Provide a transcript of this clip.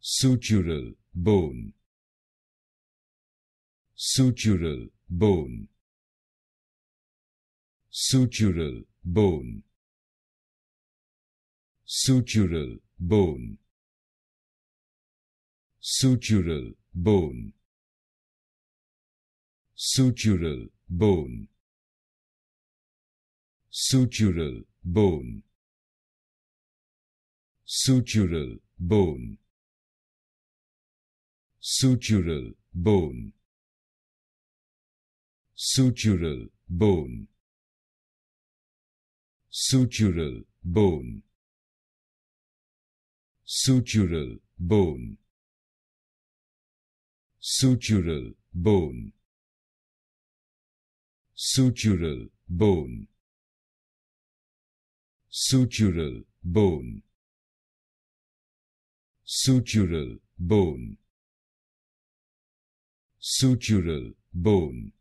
sutural bone sutural bone sutural bone sutural bone sutural bone sutural bone sutural bone sutural bone sutural bone sutural bone sutural bone sutural bone sutural bone sutural bone sutural bone sutural bone sutural, bone,